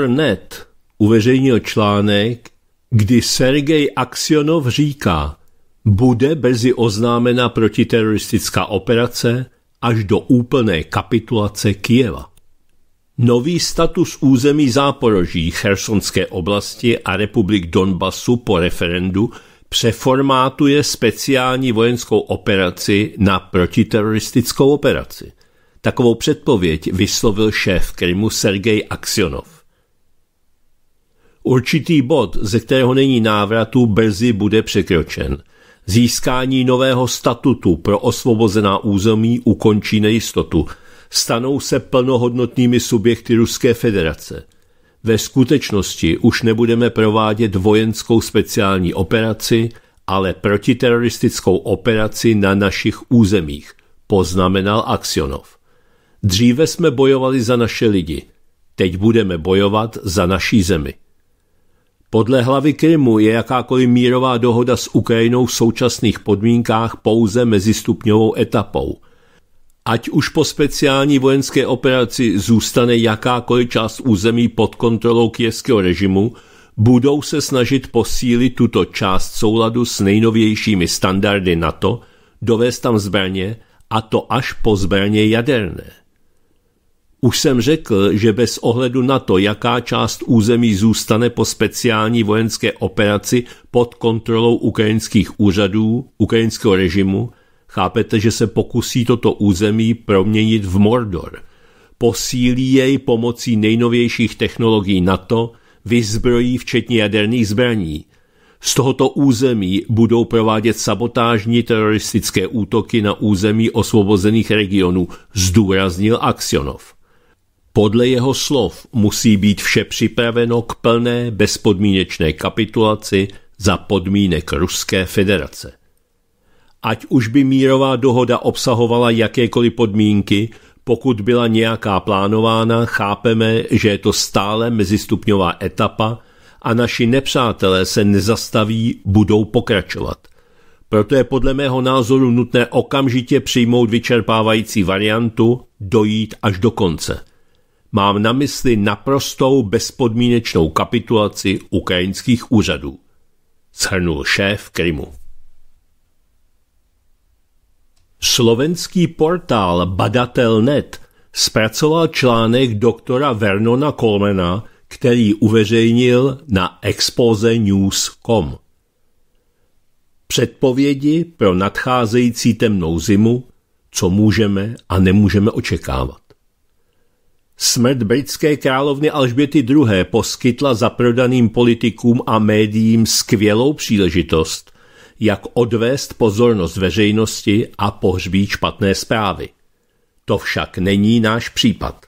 Net uveřejnil článek, kdy Sergej Aksionov říká – bude brzy oznámena protiteroristická operace až do úplné kapitulace Kijeva. Nový status území Záporoží, Chersonské oblasti a republik Donbasu po referendu přeformátuje speciální vojenskou operaci na protiteroristickou operaci. Takovou předpověď vyslovil šéf Krymu Sergej Aksionov. Určitý bod, ze kterého není návratu, brzy bude překročen – Získání nového statutu pro osvobozená území ukončí nejistotu. Stanou se plnohodnotnými subjekty Ruské federace. Ve skutečnosti už nebudeme provádět vojenskou speciální operaci, ale protiteroristickou operaci na našich územích, poznamenal Aksionov. Dříve jsme bojovali za naše lidi, teď budeme bojovat za naší zemi. Podle hlavy Krymu je jakákoliv mírová dohoda s Ukrajinou v současných podmínkách pouze mezistupňovou etapou. Ať už po speciální vojenské operaci zůstane jakákoliv část území pod kontrolou kijevského režimu, budou se snažit posílit tuto část souladu s nejnovějšími standardy NATO, dovést tam zbraně, a to až po zbraně jaderné. Už jsem řekl, že bez ohledu na to, jaká část území zůstane po speciální vojenské operaci pod kontrolou ukrajinských úřadů, ukrajinského režimu, chápete, že se pokusí toto území proměnit v Mordor. Posílí jej pomocí nejnovějších technologií NATO, vyzbrojí včetně jaderných zbraní. Z tohoto území budou provádět sabotážní teroristické útoky na území osvobozených regionů, zdůraznil Aksionov. Podle jeho slov musí být vše připraveno k plné bezpodmínečné kapitulaci za podmínek Ruské federace. Ať už by mírová dohoda obsahovala jakékoliv podmínky, pokud byla nějaká plánována, chápeme, že je to stále mezistupňová etapa a naši nepřátelé se nezastaví, budou pokračovat. Proto je podle mého názoru nutné okamžitě přijmout vyčerpávající variantu, dojít až do konce – Mám na mysli naprostou bezpodmínečnou kapitulaci ukrajinských úřadů, shrnul šéf Krymu. Slovenský portál Badatel.net zpracoval článek doktora Vernona Kolmena, který uveřejnil na exposenews.com. Předpovědi pro nadcházející temnou zimu, co můžeme a nemůžeme očekávat. Smrt britské královny Alžběty II. poskytla zaprodaným politikům a médiím skvělou příležitost, jak odvést pozornost veřejnosti a pohřbít špatné zprávy. To však není náš případ.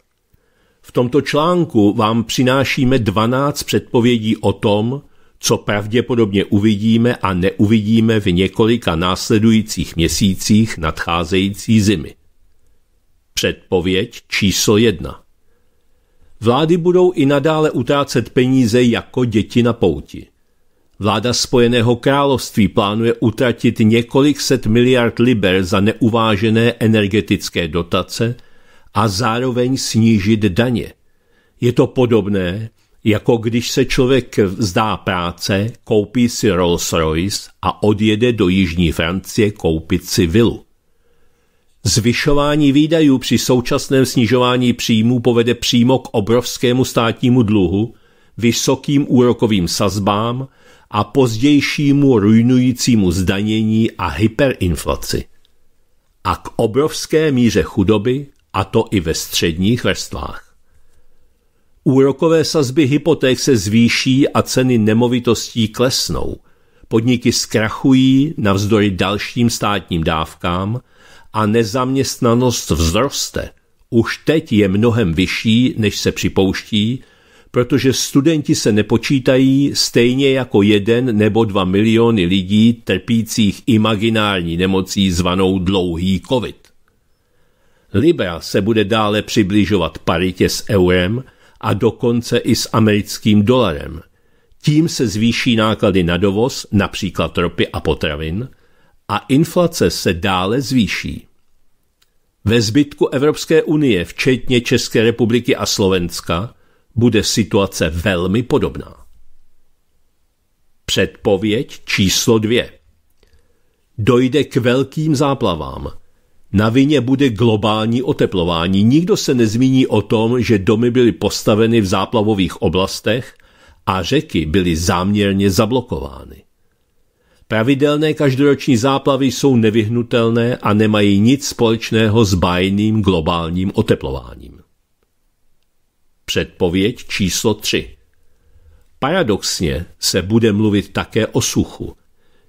V tomto článku vám přinášíme 12 předpovědí o tom, co pravděpodobně uvidíme a neuvidíme v několika následujících měsících nadcházející zimy. Předpověď číslo 1. Vlády budou i nadále utrácet peníze jako děti na pouti. Vláda Spojeného království plánuje utratit několik set miliard liber za neuvážené energetické dotace a zároveň snížit daně. Je to podobné, jako když se člověk vzdá práce, koupí si Rolls Royce a odjede do Jižní Francie koupit si vilu. Zvyšování výdajů při současném snižování příjmů povede přímo k obrovskému státnímu dluhu, vysokým úrokovým sazbám a pozdějšímu ruinujícímu zdanění a hyperinflaci. A k obrovské míře chudoby, a to i ve středních vrstvách. Úrokové sazby hypoték se zvýší a ceny nemovitostí klesnou. Podniky zkrachují navzdory dalším státním dávkám – a nezaměstnanost vzroste. Už teď je mnohem vyšší, než se připouští, protože studenti se nepočítají stejně jako jeden nebo dva miliony lidí trpících imaginární nemocí zvanou dlouhý covid. Libra se bude dále přibližovat paritě s eurem a dokonce i s americkým dolarem. Tím se zvýší náklady na dovoz, například ropy a potravin, a inflace se dále zvýší. Ve zbytku Evropské unie, včetně České republiky a Slovenska, bude situace velmi podobná. Předpověď číslo dvě. Dojde k velkým záplavám. Na vině bude globální oteplování. Nikdo se nezmíní o tom, že domy byly postaveny v záplavových oblastech a řeky byly záměrně zablokovány. Pravidelné každoroční záplavy jsou nevyhnutelné a nemají nic společného s bajným globálním oteplováním. Předpověď číslo 3 Paradoxně se bude mluvit také o suchu.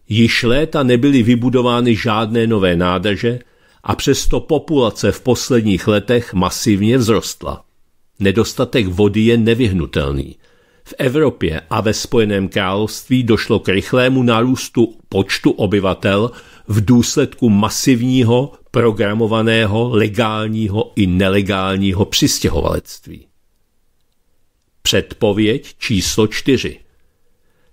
Již léta nebyly vybudovány žádné nové nádrže a přesto populace v posledních letech masivně vzrostla. Nedostatek vody je nevyhnutelný – v Evropě a ve Spojeném království došlo k rychlému nárůstu počtu obyvatel v důsledku masivního programovaného legálního i nelegálního přistěhovalectví. Předpověď číslo 4.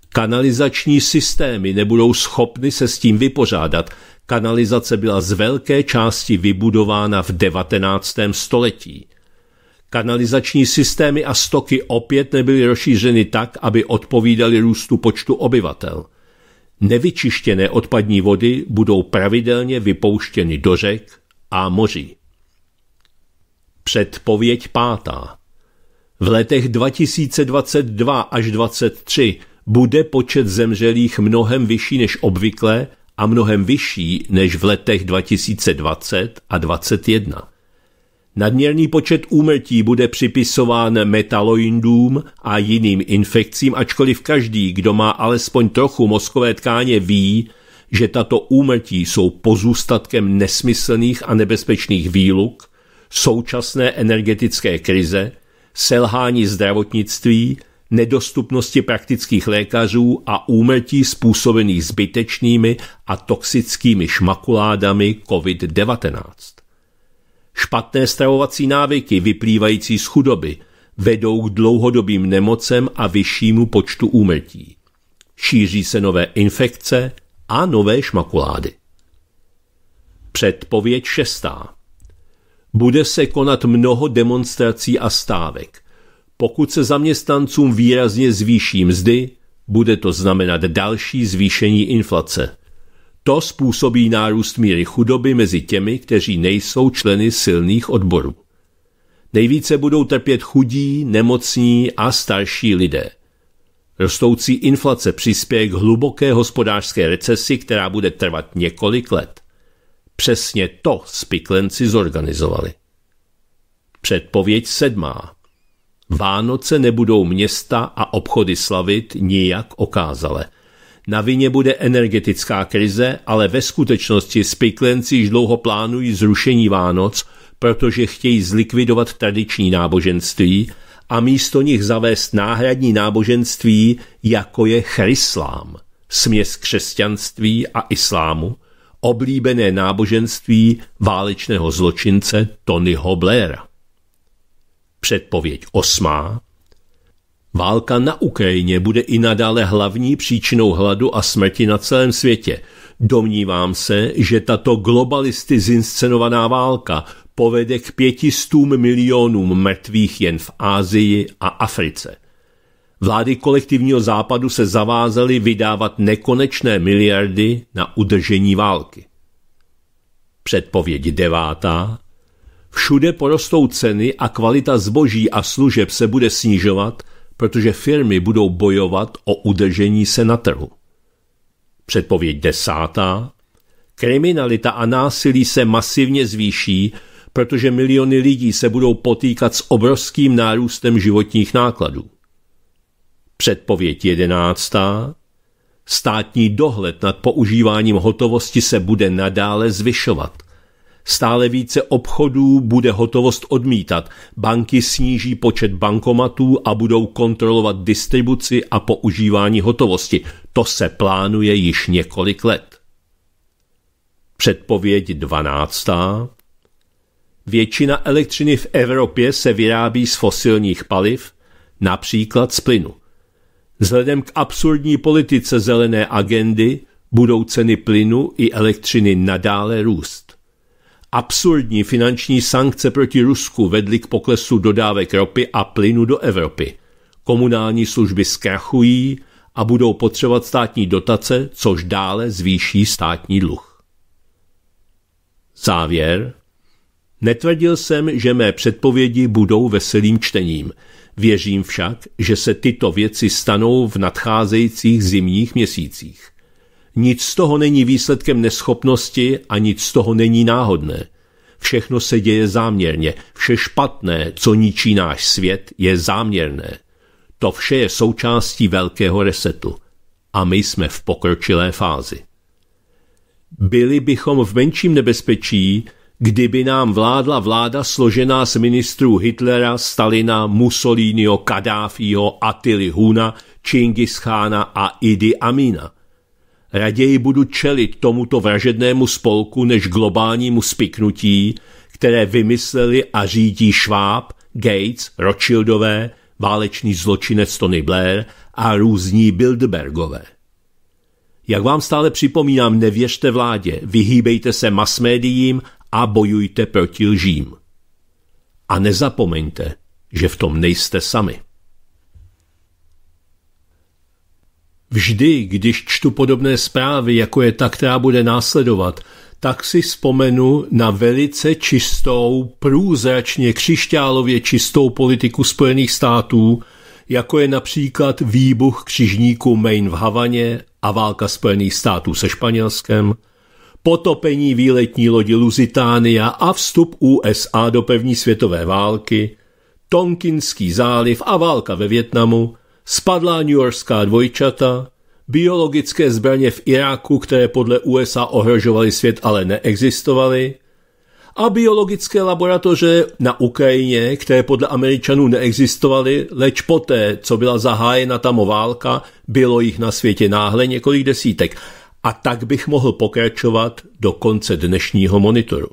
Kanalizační systémy nebudou schopny se s tím vypořádat. Kanalizace byla z velké části vybudována v 19. století. Kanalizační systémy a stoky opět nebyly rozšířeny tak, aby odpovídaly růstu počtu obyvatel. Nevyčištěné odpadní vody budou pravidelně vypouštěny do řek a moří. Předpověď pátá. V letech 2022 až 2023 bude počet zemřelých mnohem vyšší než obvykle a mnohem vyšší než v letech 2020 a 2021. Nadměrný počet úmrtí bude připisován metaloindům a jiným infekcím, ačkoliv každý, kdo má alespoň trochu mozkové tkáně, ví, že tato úmrtí jsou pozůstatkem nesmyslných a nebezpečných výluk, současné energetické krize, selhání zdravotnictví, nedostupnosti praktických lékařů a úmrtí způsobených zbytečnými a toxickými šmakuládami COVID-19. Špatné stravovací návyky vyplývající z chudoby vedou k dlouhodobým nemocem a vyššímu počtu úmrtí. Šíří se nové infekce a nové šmakulády. Předpověď šestá. Bude se konat mnoho demonstrací a stávek. Pokud se zaměstnancům výrazně zvýší mzdy, bude to znamenat další zvýšení inflace. To způsobí nárůst míry chudoby mezi těmi, kteří nejsou členy silných odborů. Nejvíce budou trpět chudí, nemocní a starší lidé. Rostoucí inflace přispěje k hluboké hospodářské recesi, která bude trvat několik let. Přesně to spiklenci zorganizovali. Předpověď sedmá. Vánoce nebudou města a obchody slavit nijak okázale. Na vině bude energetická krize, ale ve skutečnosti spiklenci již dlouho plánují zrušení Vánoc, protože chtějí zlikvidovat tradiční náboženství a místo nich zavést náhradní náboženství, jako je chryslám, směs křesťanství a islámu, oblíbené náboženství válečného zločince Tonyho Blaira. Předpověď osmá – Válka na Ukrajině bude i nadále hlavní příčinou hladu a smrti na celém světě. Domnívám se, že tato globalisty zinscenovaná válka povede k pětistům milionům mrtvých jen v Ázii a Africe. Vlády kolektivního západu se zavázaly vydávat nekonečné miliardy na udržení války. Předpověď devátá. Všude porostou ceny a kvalita zboží a služeb se bude snižovat – protože firmy budou bojovat o udržení se na trhu. Předpověď desátá. Kriminalita a násilí se masivně zvýší, protože miliony lidí se budou potýkat s obrovským nárůstem životních nákladů. Předpověď jedenáctá. Státní dohled nad používáním hotovosti se bude nadále zvyšovat. Stále více obchodů bude hotovost odmítat. Banky sníží počet bankomatů a budou kontrolovat distribuci a používání hotovosti. To se plánuje již několik let. Předpověď 12. Většina elektřiny v Evropě se vyrábí z fosilních paliv, například z plynu. Vzhledem k absurdní politice zelené agendy budou ceny plynu i elektřiny nadále růst. Absurdní finanční sankce proti Rusku vedly k poklesu dodávek ropy a plynu do Evropy. Komunální služby zkrachují a budou potřebovat státní dotace, což dále zvýší státní dluh. Závěr. Netvrdil jsem, že mé předpovědi budou veselým čtením. Věřím však, že se tyto věci stanou v nadcházejících zimních měsících. Nic z toho není výsledkem neschopnosti a nic z toho není náhodné. Všechno se děje záměrně. Vše špatné, co ničí náš svět, je záměrné. To vše je součástí velkého resetu. A my jsme v pokročilé fázi. Byli bychom v menším nebezpečí, kdyby nám vládla vláda složená z ministrů Hitlera, Stalina, Mussoliniho, Kadáfího, Attili Huna, Čingischána a Idi Amina. Raději budu čelit tomuto vražednému spolku než globálnímu spiknutí, které vymysleli a řídí Schwab, Gates, Rothschildové, válečný zločinec Tony Blair a různí Bilderbergové. Jak vám stále připomínám, nevěřte vládě, vyhýbejte se masmédiím a bojujte proti lžím. A nezapomeňte, že v tom nejste sami. Vždy, když čtu podobné zprávy, jako je ta, která bude následovat, tak si vzpomenu na velice čistou, průzračně křišťálově čistou politiku Spojených států, jako je například výbuch křižníku Main v Havaně a válka Spojených států se Španělskem, potopení výletní lodi Lusitánia a vstup USA do první světové války, Tonkinský záliv a válka ve Větnamu – spadlá New Yorkská dvojčata, biologické zbraně v Iráku, které podle USA ohrožovaly svět, ale neexistovaly, a biologické laboratoře na Ukrajině, které podle Američanů neexistovaly, leč poté, co byla zahájena tam válka, bylo jich na světě náhle několik desítek. A tak bych mohl pokračovat do konce dnešního monitoru.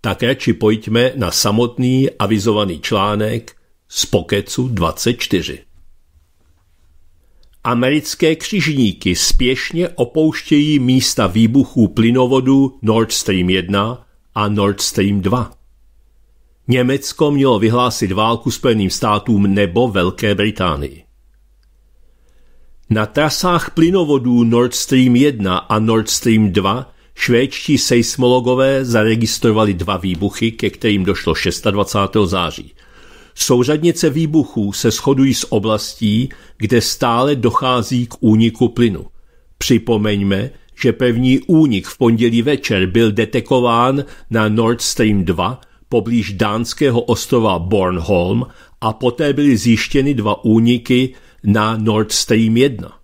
Tak radši pojďme na samotný avizovaný článek z Pokecu 24. Americké křižníky spěšně opouštějí místa výbuchů plynovodů Nord Stream 1 a Nord Stream 2. Německo mělo vyhlásit válku Spojeným státům nebo Velké Británii. Na trasách plynovodů Nord Stream 1 a Nord Stream 2 švédští seismologové zaregistrovali dva výbuchy, ke kterým došlo 26. září. Souřadnice výbuchů se shodují s oblastí, kde stále dochází k úniku plynu. Připomeňme, že pevný únik v pondělí večer byl detekován na Nord Stream 2 poblíž dánského ostrova Bornholm a poté byly zjištěny dva úniky na Nord Stream 1.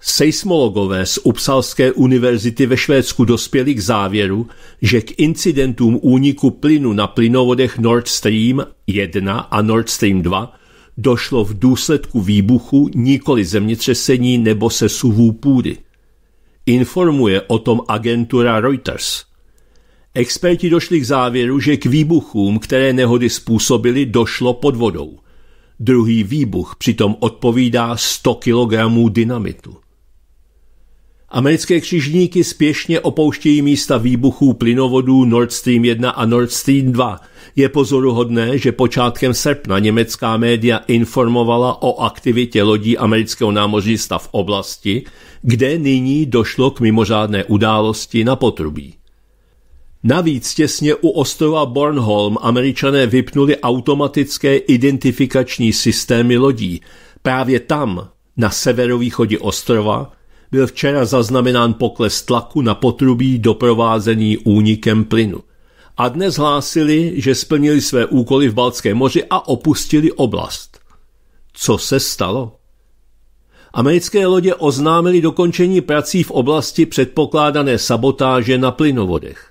Seismologové z Upsalské univerzity ve Švédsku dospěli k závěru, že k incidentům úniku plynu na plynovodech Nord Stream 1 a Nord Stream 2 došlo v důsledku výbuchu nikoli zemětřesení nebo sesuvů půdy. Informuje o tom agentura Reuters. Experti došli k závěru, že k výbuchům, které nehody způsobily, došlo pod vodou. Druhý výbuch přitom odpovídá 100 kg dynamitu. Americké křižníky spěšně opouštějí místa výbuchů plynovodů Nord Stream 1 a Nord Stream 2. Je pozoruhodné, že počátkem srpna německá média informovala o aktivitě lodí amerického námořnictva v oblasti, kde nyní došlo k mimořádné události na potrubí. Navíc těsně u ostrova Bornholm američané vypnuli automatické identifikační systémy lodí. Právě tam, na severovýchodě ostrova, byl včera zaznamenán pokles tlaku na potrubí doprovázený únikem plynu. A dnes hlásili, že splnili své úkoly v Balckém moři a opustili oblast. Co se stalo? Americké lodě oznámili dokončení prací v oblasti předpokládané sabotáže na plynovodech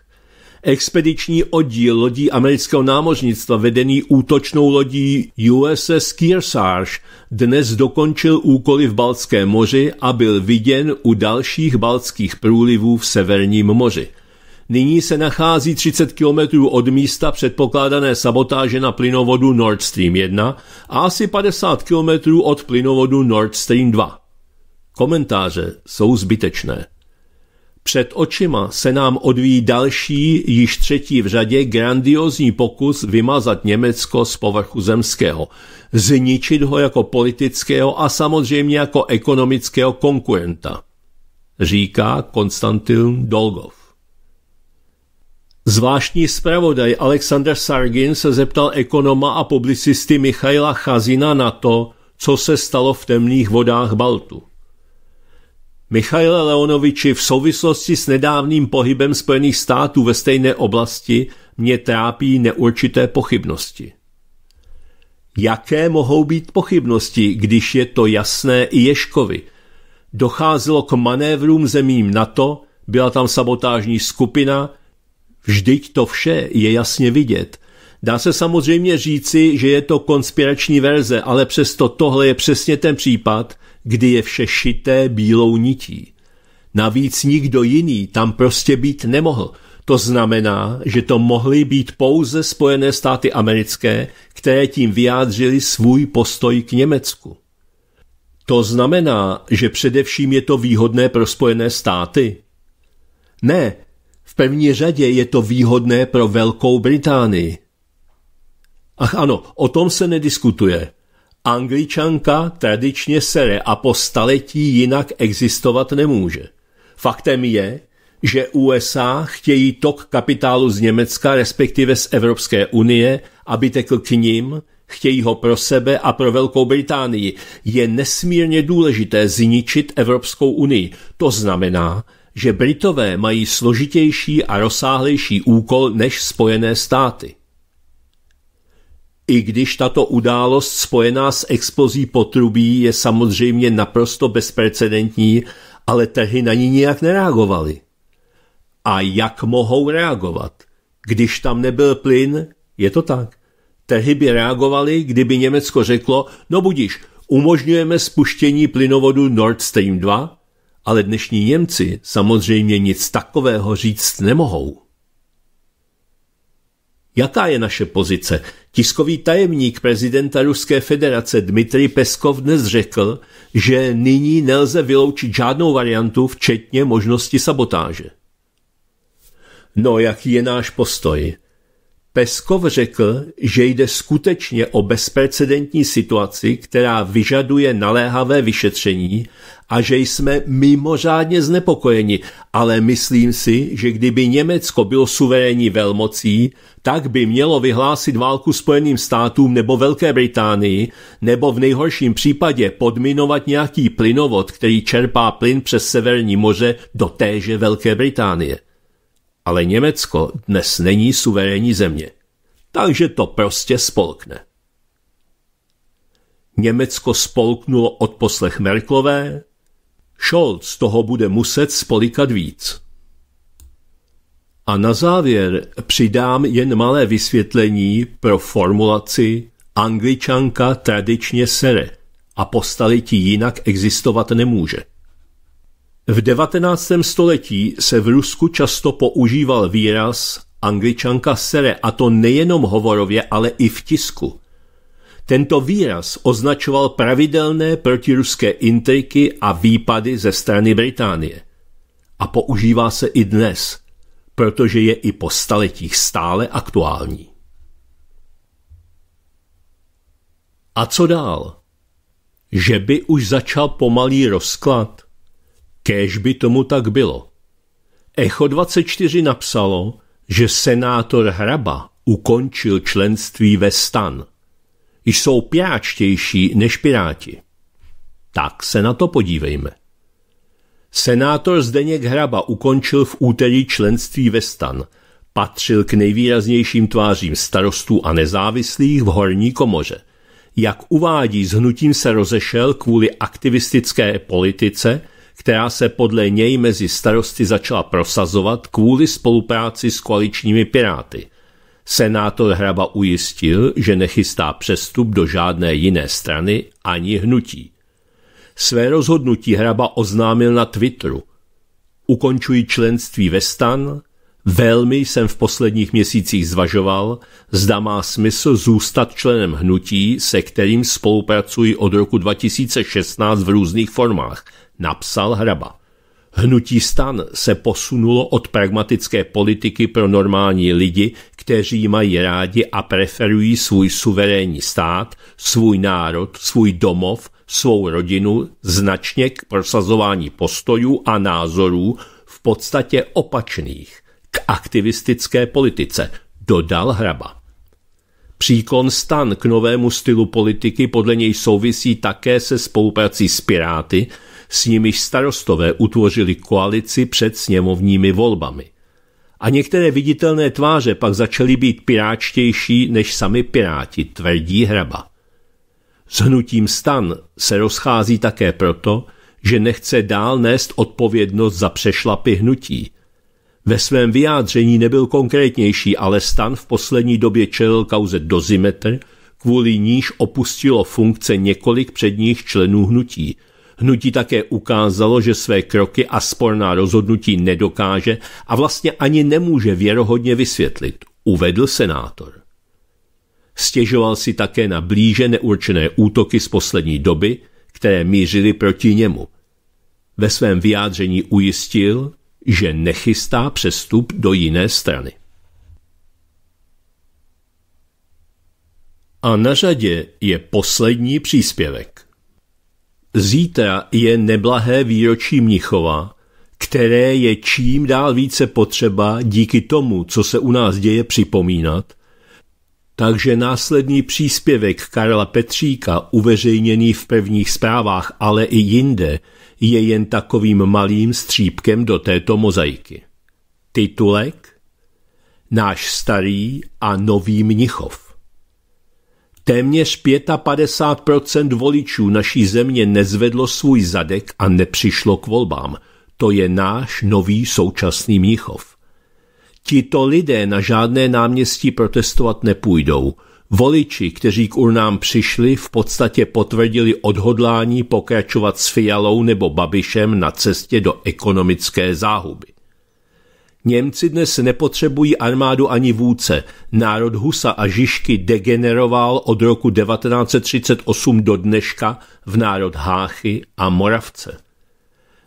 expediční oddíl lodí amerického námořnictva vedený útočnou lodí USS Kearsarge dnes dokončil úkoly v Baltském moři a byl viděn u dalších baltských průlivů v Severním moři. Nyní se nachází 30 kilometrů od místa předpokládané sabotáže na plynovodu Nord Stream 1 a asi 50 kilometrů od plynovodu Nord Stream 2. Komentáře jsou zbytečné. Před očima se nám odvíjí další, již třetí v řadě, grandiozní pokus vymazat Německo z povrchu zemského, zničit ho jako politického a samozřejmě jako ekonomického konkurenta, říká Konstantin Dolgov. Zvláštní zpravodaj Alexander Sargin se zeptal ekonoma a publicisty Michaila Chazina na to, co se stalo v temných vodách Baltu. Michaile Leonoviči, v souvislosti s nedávným pohybem Spojených států ve stejné oblasti mě trápí neurčité pochybnosti. Jaké mohou být pochybnosti, když je to jasné i Ješkovi? Docházelo k manévrům zemím NATO, byla tam sabotážní skupina. Vždyť to vše je jasně vidět – Dá se samozřejmě říci, že je to konspirační verze, ale přesto tohle je přesně ten případ, kdy je vše šité bílou nití. Navíc nikdo jiný tam prostě být nemohl. To znamená, že to mohly být pouze Spojené státy americké, které tím vyjádřili svůj postoj k Německu. To znamená, že především je to výhodné pro Spojené státy? Ne, v první řadě je to výhodné pro Velkou Británii, Ach ano, o tom se nediskutuje. Angličanka tradičně sere a po staletí jinak existovat nemůže. Faktem je, že USA chtějí tok kapitálu z Německa, respektive z Evropské unie, aby tekl k ním, chtějí ho pro sebe a pro Velkou Británii. Je nesmírně důležité zničit Evropskou unii. To znamená, že Britové mají složitější a rozsáhlejší úkol než Spojené státy. I když tato událost spojená s explozí potrubí je samozřejmě naprosto bezprecedentní, ale trhy na ní nijak nereagovaly. A jak mohou reagovat? Když tam nebyl plyn, je to tak. Trhy by reagovaly, kdyby Německo řeklo, no budíš, umožňujeme spuštění plynovodu Nord Stream 2, ale dnešní Němci samozřejmě nic takového říct nemohou. Jaká je naše pozice? Tiskový tajemník prezidenta Ruské federace Dmitrij Peskov dnes řekl, že nyní nelze vyloučit žádnou variantu, včetně možnosti sabotáže. No, jaký je náš postoj? Peskov řekl, že jde skutečně o bezprecedentní situaci, která vyžaduje naléhavé vyšetření a že jsme mimořádně znepokojeni, ale myslím si, že kdyby Německo bylo suverénní velmocí, tak by mělo vyhlásit válku Spojeným státům nebo Velké Británii, nebo v nejhorším případě podminovat nějaký plynovod, který čerpá plyn přes Severní moře do téže Velké Británie ale Německo dnes není suverénní země. Takže to prostě spolkne. Německo spolknulo od poslech Merklové, Scholz toho bude muset spolikat víc. A na závěr přidám jen malé vysvětlení pro formulaci angličanka tradičně sere a postavit jinak existovat nemůže. V 19. století se v Rusku často používal výraz angličanka sere, a to nejenom hovorově, ale i v tisku. Tento výraz označoval pravidelné protiruské intriky a výpady ze strany Británie. A používá se i dnes, protože je i po staletích stále aktuální. A co dál? Že by už začal pomalý rozklad? Kéž by tomu tak bylo. Echo 24 napsalo, že senátor Hraba ukončil členství ve stan. Jsou piráčtější než piráti. Tak se na to podívejme. Senátor Zdeněk Hraba ukončil v úterý členství ve stan. Patřil k nejvýraznějším tvářím starostů a nezávislých v horní komoře. Jak uvádí, s hnutím se rozešel kvůli aktivistické politice – která se podle něj mezi starosty začala prosazovat kvůli spolupráci s koaličními piráty. Senátor Hraba ujistil, že nechystá přestup do žádné jiné strany ani hnutí. Své rozhodnutí Hraba oznámil na Twitteru. Ukončuji členství ve stan, velmi jsem v posledních měsících zvažoval, zda má smysl zůstat členem hnutí, se kterým spolupracuji od roku 2016 v různých formách – napsal Hraba. Hnutí stan se posunulo od pragmatické politiky pro normální lidi, kteří mají rádi a preferují svůj suverénní stát, svůj národ, svůj domov, svou rodinu, značně k prosazování postojů a názorů v podstatě opačných, k aktivistické politice, dodal Hraba. Příklon stan k novému stylu politiky podle něj souvisí také se spoluprací s Piráty – s nimiž starostové utvořili koalici před sněmovními volbami. A některé viditelné tváře pak začaly být piráčtější než sami piráti, tvrdí Hraba. S hnutím stan se rozchází také proto, že nechce dál nést odpovědnost za přešlapy hnutí. Ve svém vyjádření nebyl konkrétnější, ale stan v poslední době čelil kauze dozimetr, kvůli níž opustilo funkce několik předních členů hnutí – Hnutí také ukázalo, že své kroky a sporná rozhodnutí nedokáže a vlastně ani nemůže věrohodně vysvětlit, uvedl senátor. Stěžoval si také na blíže neurčené útoky z poslední doby, které mířily proti němu. Ve svém vyjádření ujistil, že nechystá přestup do jiné strany. A na řadě je poslední příspěvek. Zítra je neblahé výročí Mnichova, které je čím dál více potřeba díky tomu, co se u nás děje, připomínat, takže následný příspěvek Karla Petříka, uveřejněný v prvních zprávách, ale i jinde, je jen takovým malým střípkem do této mozaiky. Titulek Náš starý a nový Mnichov Téměř 55 voličů naší země nezvedlo svůj zadek a nepřišlo k volbám. To je náš nový současný Mnichov. Tito lidé na žádné náměstí protestovat nepůjdou. Voliči, kteří k urnám přišli, v podstatě potvrdili odhodlání pokračovat s Fialou nebo Babišem na cestě do ekonomické záhuby. Němci dnes nepotřebují armádu ani vůdce. Národ Husa a Žižky degeneroval od roku 1938 do dneška v národ Háchy a Moravce.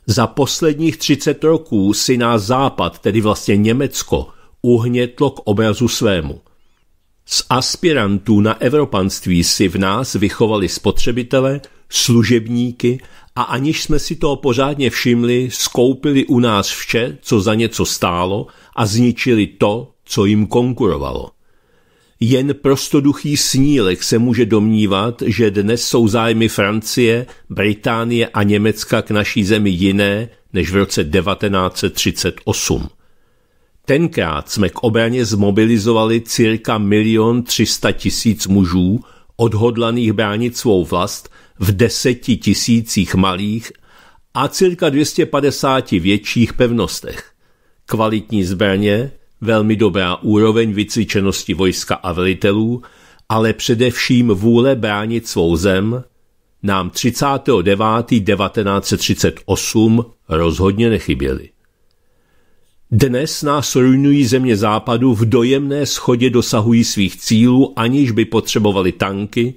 Za posledních 30 roků si nás Západ, tedy vlastně Německo, uhnětlo k obrazu svému. Z aspirantů na evropanství si v nás vychovali spotřebitele, služebníky a aniž jsme si toho pořádně všimli, skoupili u nás vše, co za něco stálo a zničili to, co jim konkurovalo. Jen prostoduchý snílek se může domnívat, že dnes jsou zájmy Francie, Británie a Německa k naší zemi jiné než v roce 1938. Tenkrát jsme k obraně zmobilizovali cirka milion 300 tisíc mužů, odhodlaných bránit svou vlast v deseti tisících malých a cirka 250 větších pevnostech. Kvalitní zbraně, velmi dobrá úroveň vycvičenosti vojska a velitelů, ale především vůle bránit svou zem, nám 39. 1938 rozhodně nechyběly. Dnes nás ruinují země západu v dojemné schodě dosahují svých cílů, aniž by potřebovali tanky,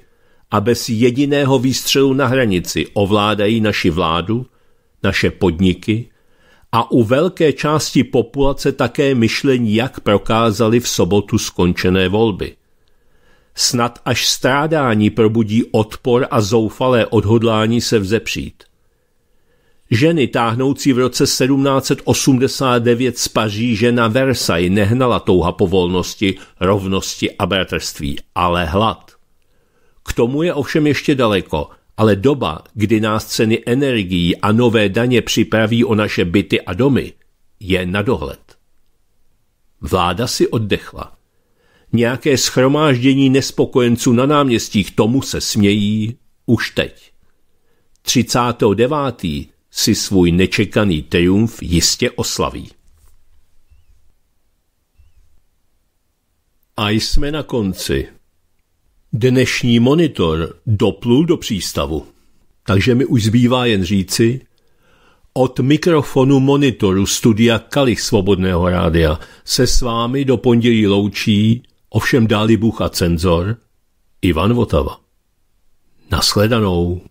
a bez jediného výstřelu na hranici ovládají naši vládu, naše podniky a u velké části populace také myšlení, jak prokázali v sobotu skončené volby. Snad až strádání probudí odpor a zoufalé odhodlání se vzepřít. Ženy táhnoucí v roce 1789 z Paříže na Versailles nehnala touha po volnosti, rovnosti a bratrství, ale hlad. K tomu je ovšem ještě daleko, ale doba, kdy nás ceny energií a nové daně připraví o naše byty a domy, je na dohled. Vláda si oddechla. Nějaké schromáždění nespokojenců na náměstích tomu se smějí už teď. 39. si svůj nečekaný triumf jistě oslaví. A jsme na konci. Dnešní monitor doplul do přístavu, takže mi už zbývá jen říci, od mikrofonu monitoru studia Kalich Svobodného rádia se s vámi do pondělí loučí, ovšem dáli Bůh a cenzor, Ivan Votava. Naschledanou.